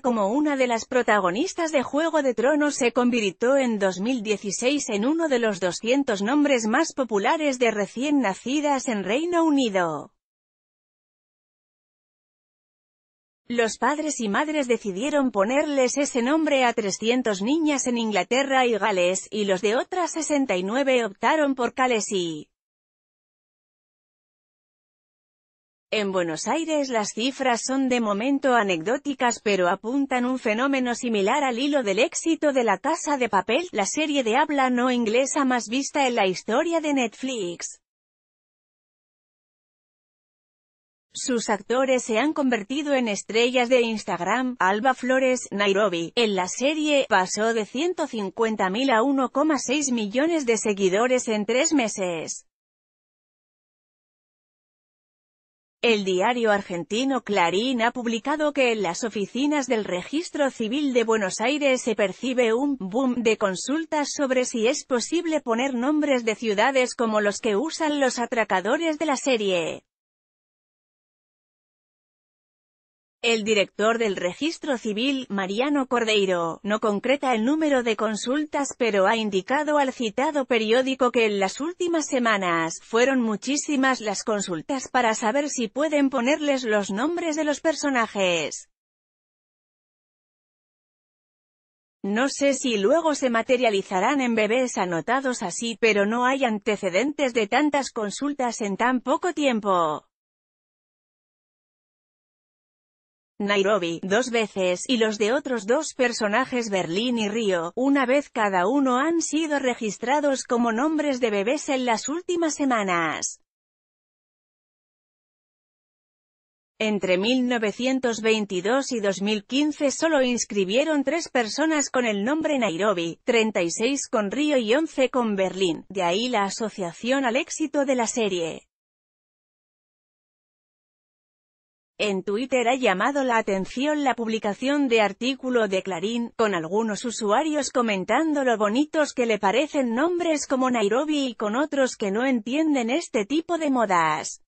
como una de las protagonistas de Juego de Tronos se convirtió en 2016 en uno de los 200 nombres más populares de recién nacidas en Reino Unido. Los padres y madres decidieron ponerles ese nombre a 300 niñas en Inglaterra y Gales, y los de otras 69 optaron por Calesi. En Buenos Aires las cifras son de momento anecdóticas pero apuntan un fenómeno similar al hilo del éxito de La Casa de Papel, la serie de habla no inglesa más vista en la historia de Netflix. Sus actores se han convertido en estrellas de Instagram, Alba Flores, Nairobi. En la serie, pasó de 150.000 a 1,6 millones de seguidores en tres meses. El diario argentino Clarín ha publicado que en las oficinas del Registro Civil de Buenos Aires se percibe un boom de consultas sobre si es posible poner nombres de ciudades como los que usan los atracadores de la serie. El director del Registro Civil, Mariano Cordeiro, no concreta el número de consultas pero ha indicado al citado periódico que en las últimas semanas, fueron muchísimas las consultas para saber si pueden ponerles los nombres de los personajes. No sé si luego se materializarán en bebés anotados así pero no hay antecedentes de tantas consultas en tan poco tiempo. Nairobi, dos veces, y los de otros dos personajes Berlín y Río, una vez cada uno han sido registrados como nombres de bebés en las últimas semanas. Entre 1922 y 2015 solo inscribieron tres personas con el nombre Nairobi, 36 con Río y 11 con Berlín, de ahí la asociación al éxito de la serie. En Twitter ha llamado la atención la publicación de artículo de Clarín, con algunos usuarios comentando lo bonitos que le parecen nombres como Nairobi y con otros que no entienden este tipo de modas.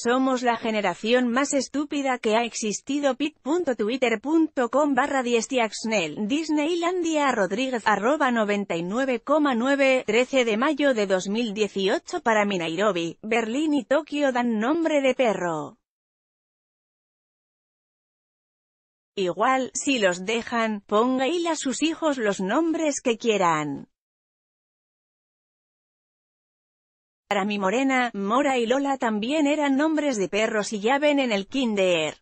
Somos la generación más estúpida que ha existido pit.twitter.com barra diestiaxnel Disneylandia Rodríguez arroba 99,9 13 de mayo de 2018 para mi Nairobi, Berlín y Tokio dan nombre de perro. Igual, si los dejan, ponga a sus hijos los nombres que quieran. Para mi Morena, Mora y Lola también eran nombres de perros y ya ven en el kinder.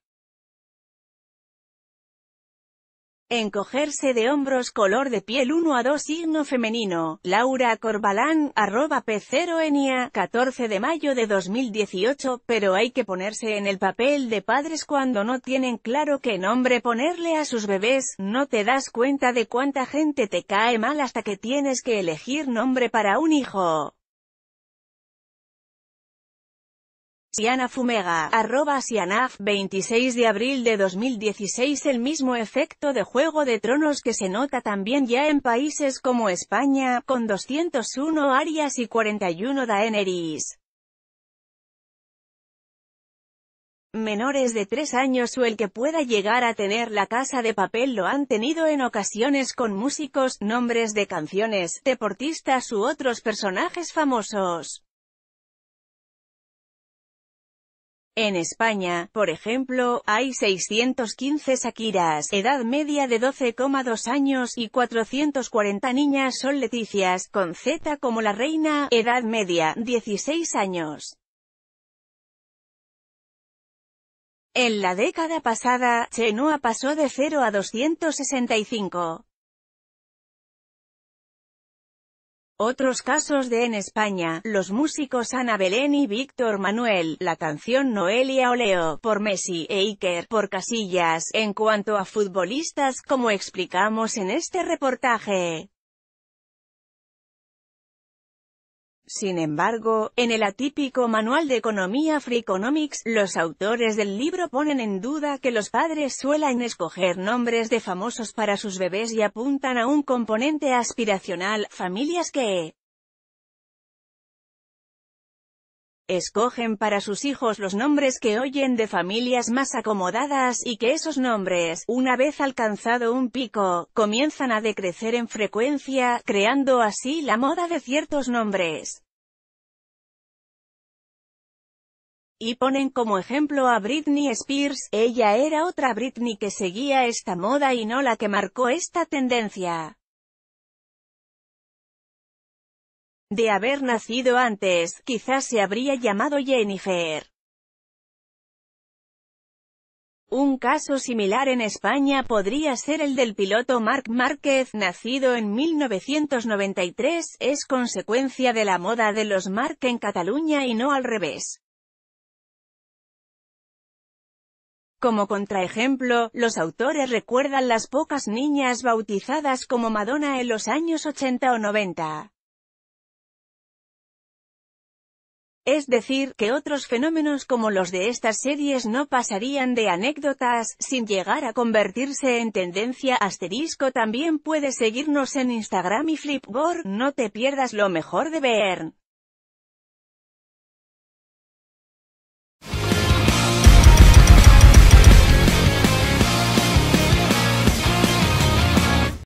Encogerse de hombros color de piel 1 a 2 signo femenino, Laura Corbalán, arroba P0enia, 14 de mayo de 2018, pero hay que ponerse en el papel de padres cuando no tienen claro qué nombre ponerle a sus bebés, no te das cuenta de cuánta gente te cae mal hasta que tienes que elegir nombre para un hijo. Siana Fumega, arroba Sianaf, 26 de abril de 2016 El mismo efecto de Juego de Tronos que se nota también ya en países como España, con 201 Arias y 41 Daenerys. menores de 3 años o el que pueda llegar a tener la casa de papel lo han tenido en ocasiones con músicos, nombres de canciones, deportistas u otros personajes famosos. En España, por ejemplo, hay 615 Shakiras, edad media de 12,2 años, y 440 niñas son Leticias, con Z como la reina, edad media, 16 años. En la década pasada, Chenoa pasó de 0 a 265. Otros casos de en España, los músicos Ana Belén y Víctor Manuel, la canción Noelia Oleo, por Messi e Iker, por Casillas. En cuanto a futbolistas, como explicamos en este reportaje, Sin embargo, en el atípico manual de economía Free Economics, los autores del libro ponen en duda que los padres suelen escoger nombres de famosos para sus bebés y apuntan a un componente aspiracional, familias que Escogen para sus hijos los nombres que oyen de familias más acomodadas y que esos nombres, una vez alcanzado un pico, comienzan a decrecer en frecuencia, creando así la moda de ciertos nombres. Y ponen como ejemplo a Britney Spears, ella era otra Britney que seguía esta moda y no la que marcó esta tendencia. De haber nacido antes, quizás se habría llamado Jennifer. Un caso similar en España podría ser el del piloto Marc Márquez, nacido en 1993, es consecuencia de la moda de los Marc en Cataluña y no al revés. Como contraejemplo, los autores recuerdan las pocas niñas bautizadas como Madonna en los años 80 o 90. Es decir, que otros fenómenos como los de estas series no pasarían de anécdotas, sin llegar a convertirse en tendencia asterisco también puedes seguirnos en Instagram y Flipboard, no te pierdas lo mejor de ver.